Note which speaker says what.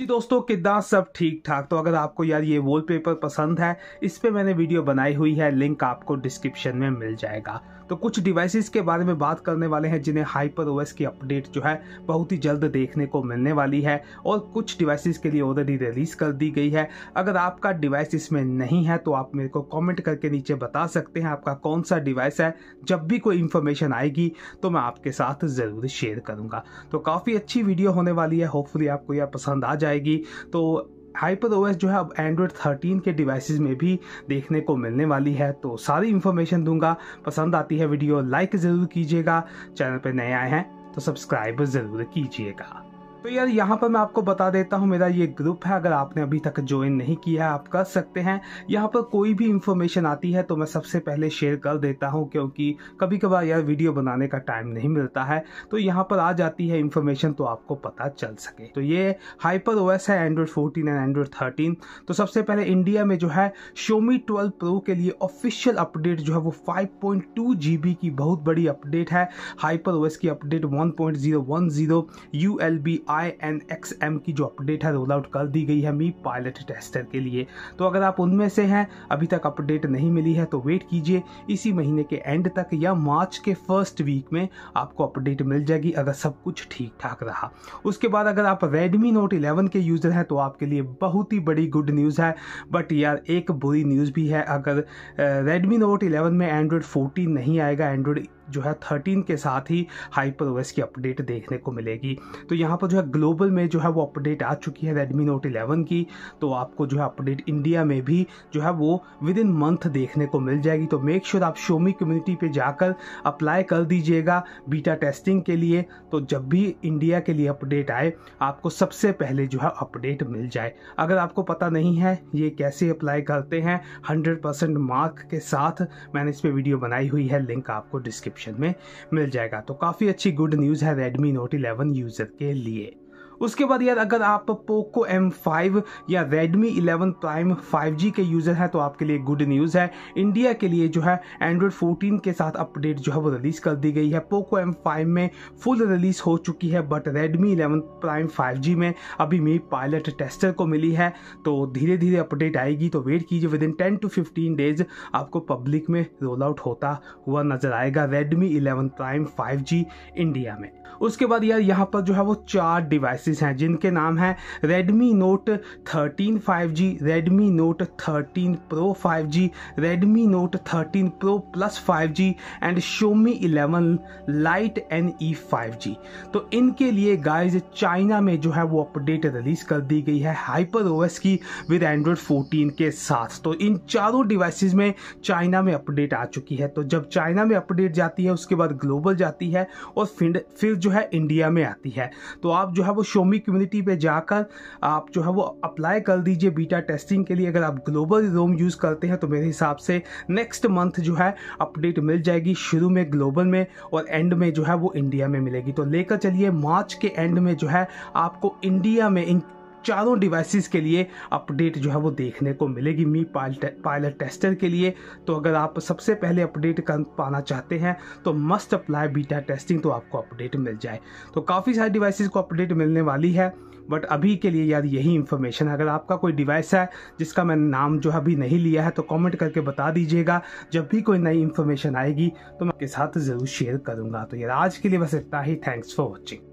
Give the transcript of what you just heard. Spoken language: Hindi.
Speaker 1: जी दोस्तों किदा सब ठीक ठाक तो अगर आपको यार ये वॉलपेपर पसंद है इस पर मैंने वीडियो बनाई हुई है लिंक आपको डिस्क्रिप्शन में मिल जाएगा तो कुछ डिवाइसेस के बारे में बात करने वाले हैं जिन्हें हाइपर ओएस की अपडेट जो है बहुत ही जल्द देखने को मिलने वाली है और कुछ डिवाइसेस के लिए ऑलरेडी रिलीज कर दी गई है अगर आपका डिवाइस इसमें नहीं है तो आप मेरे को कॉमेंट करके नीचे बता सकते हैं आपका कौन सा डिवाइस है जब भी कोई इन्फॉर्मेशन आएगी तो मैं आपके साथ ज़रूर शेयर करूँगा तो काफ़ी अच्छी वीडियो होने वाली है होपफुली आपको यह पसंद आ जाए जाएगी तो हाइपर ओ जो है अब एंड्रॉयड 13 के डिवाइसेस में भी देखने को मिलने वाली है तो सारी इन्फॉर्मेशन दूंगा पसंद आती है वीडियो लाइक ज़रूर कीजिएगा चैनल पर नए आए हैं तो सब्सक्राइब ज़रूर कीजिएगा तो यार यहाँ पर मैं आपको बता देता हूँ मेरा ये ग्रुप है अगर आपने अभी तक ज्वाइन नहीं किया है आप कर सकते हैं यहाँ पर कोई भी इंफॉर्मेशन आती है तो मैं सबसे पहले शेयर कर देता हूँ क्योंकि कभी कभार यार वीडियो बनाने का टाइम नहीं मिलता है तो यहाँ पर आ जाती है इन्फॉर्मेशन तो आपको पता चल सके तो ये हाइपर ओएस है Android fourteen and Android thirteen तो सबसे पहले इंडिया में जो है शोमी ट्वेल्व प्रो के लिए ऑफिशियल अपडेट जो है वो फाइव पॉइंट टू जी बी की बहुत बड़ी अपडेट है हाइपर ओएस की update one point zero one zero U L B I N X M की जो अपडेट है रोल आउट कर दी गई है मी पायलट टेस्टर के लिए तो अगर आप उनमें से हैं अभी तक अपडेट नहीं मिली है तो वेट कीजिए इसी महीने के एंड तक या मार्च के फर्स्ट वीक में आपको अपडेट मिल जाएगी अगर सब कुछ ठीक ठाक रहा उसके बाद अगर आप रेडमी नोट इलेवन के यूज़र हैं तो आपके लिए बहुत ही बड़ी गुड न्यूज़ है बट यार एक बुरी न्यूज़ भी है अगर रेडमी नोट इलेवन में एंड्रॉयड फोर्टीन नहीं आएगा एंड्रॉयड जो है थर्टीन के साथ ही हाइपर ओएस की अपडेट देखने को मिलेगी तो यहाँ पर जो है ग्लोबल में जो है वो अपडेट आ चुकी है रेडमी नोट इलेवन की तो आपको जो है अपडेट इंडिया में भी जो है वो विद इन मंथ देखने को मिल जाएगी तो मेक श्योर sure आप शोमी कम्युनिटी पर जाकर अप्लाई कर दीजिएगा बीटा टेस्टिंग के लिए तो जब भी इंडिया के लिए अपडेट आए आपको सबसे पहले जो है अपडेट मिल जाए अगर आपको पता नहीं है ये कैसे अप्लाई करते हैं हंड्रेड मार्क के साथ मैंने इस पर वीडियो बनाई हुई है लिंक आपको डिस्क्रिप्शन डिस्क्रिप्शन में मिल जाएगा तो काफ़ी अच्छी गुड न्यूज़ है रेडमी नोट 11 यूज़र के लिए उसके बाद यार अगर आप पोको एम फाइव या Redmi eleven prime five G के यूज़र हैं तो आपके लिए गुड न्यूज़ है इंडिया के लिए जो है एंड्रॉयड फोर्टीन के साथ अपडेट जो है वो रिलीज़ कर दी गई है पोको एम फाइव में फुल रिलीज़ हो चुकी है but Redmi eleven prime five G में अभी मेरी पायलट टेस्टर को मिली है तो धीरे धीरे अपडेट आएगी तो वेट कीजिए within ten to fifteen days आपको पब्लिक में रोल आउट होता हुआ नजर आएगा Redmi eleven prime five G India में उसके बाद यार यहाँ पर जो है वो चार डिवाइस डिवाइसेस हैं जिनके नाम हैं Redmi Note 13 5G, Redmi Note 13 Pro 5G, Redmi Note 13 Pro Plus 5G and Xiaomi 11 Lite NE 5G तो इनके लिए गाइस चाइना में जो है वो अपडेट रिलीज कर दी गई है हाइपर ओएस की विद एंड्रॉयड 14 के साथ तो इन चारों डिवाइसेस में चाइना में अपडेट आ चुकी है तो जब चाइना में अपडेट जाती है उसके बाद ग्लोबल जाती है और फिर फिर जो है इंडिया में आती है तो आप जो है वो शोमी कम्युनिटी पे जाकर आप जो है वो अप्लाई कर दीजिए बीटा टेस्टिंग के लिए अगर आप ग्लोबल रोम यूज़ करते हैं तो मेरे हिसाब से नेक्स्ट मंथ जो है अपडेट मिल जाएगी शुरू में ग्लोबल में और एंड में जो है वो इंडिया में मिलेगी तो लेकर चलिए मार्च के एंड में जो है आपको इंडिया में चारों डिवाइसेस के लिए अपडेट जो है वो देखने को मिलेगी मी पायलट टेस्टर के लिए तो अगर आप सबसे पहले अपडेट कर पाना चाहते हैं तो मस्ट अप्लाई बीटा टेस्टिंग तो आपको अपडेट मिल जाए तो काफ़ी सारी डिवाइसेस को अपडेट मिलने वाली है बट अभी के लिए यार यही इन्फॉर्मेशन है अगर आपका कोई डिवाइस है जिसका मैंने नाम जो है अभी नहीं लिया है तो कमेंट करके बता दीजिएगा जब भी कोई नई इन्फॉर्मेशन आएगी तो मैं आपके साथ ज़रूर शेयर करूँगा तो यार आज के लिए बस इतना ही थैंक्स फॉर वॉचिंग